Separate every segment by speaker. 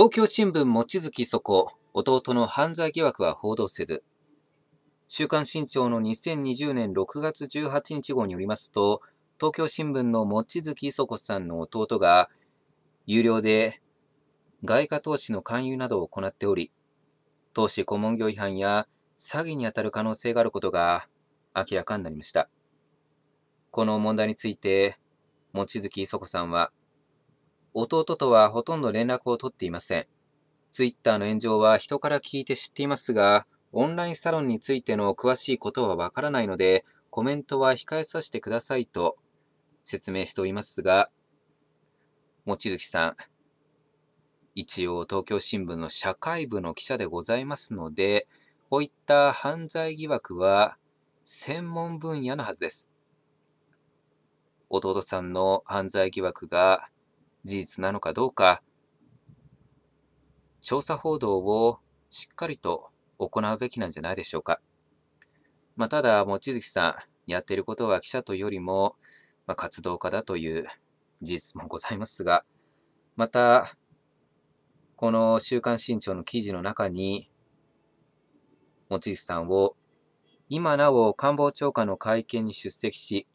Speaker 1: 東京新聞望月そこ、弟の犯罪疑惑は報道せず。週刊新潮の2020年6月18日号によりますと、東京新聞の望月そこさんの弟が、有料で外貨投資の勧誘などを行っており、投資顧問業違反や詐欺に当たる可能性があることが明らかになりました。この問題について、望月磯子さんは、弟とはほとんど連絡を取っていません。ツイッターの炎上は人から聞いて知っていますが、オンラインサロンについての詳しいことはわからないので、コメントは控えさせてくださいと説明しておりますが、望月さん、一応東京新聞の社会部の記者でございますので、こういった犯罪疑惑は専門分野のはずです。弟さんの犯罪疑惑が事実なのかどうか、調査報道をしっかりと行うべきなんじゃないでしょうか。まあ、ただ、望月さん、やっていることは記者というよりも、まあ、活動家だという事実もございますが、また、この週刊新潮の記事の中に、望月さんを、今なお官房長官の会見に出席し、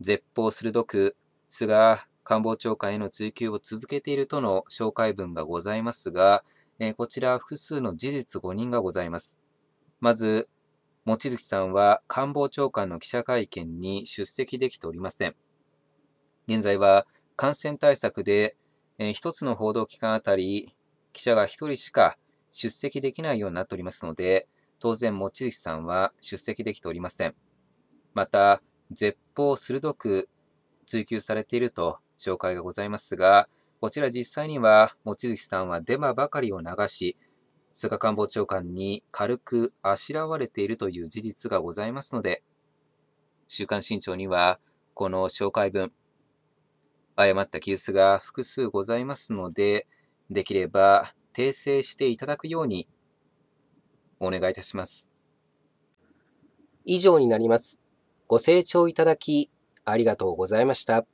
Speaker 1: 絶望鋭く菅官房長官への追及を続けているとの紹介文がございますが、えこちら複数の事実誤認がございます。まず、望月さんは官房長官の記者会見に出席できておりません。現在は感染対策で、え一つの報道機関あたり、記者が一人しか出席できないようになっておりますので、当然、望月さんは出席できておりません。また、絶望鋭く追及されていると紹介がございますが、こちら実際には、望月さんはデマばかりを流し、菅官房長官に軽くあしらわれているという事実がございますので、週刊新潮には、この紹介文、誤った記述が複数ございますので、できれば訂正していただくようにお願いいたします。以上になります。ご清聴いただき、ありがとうございました。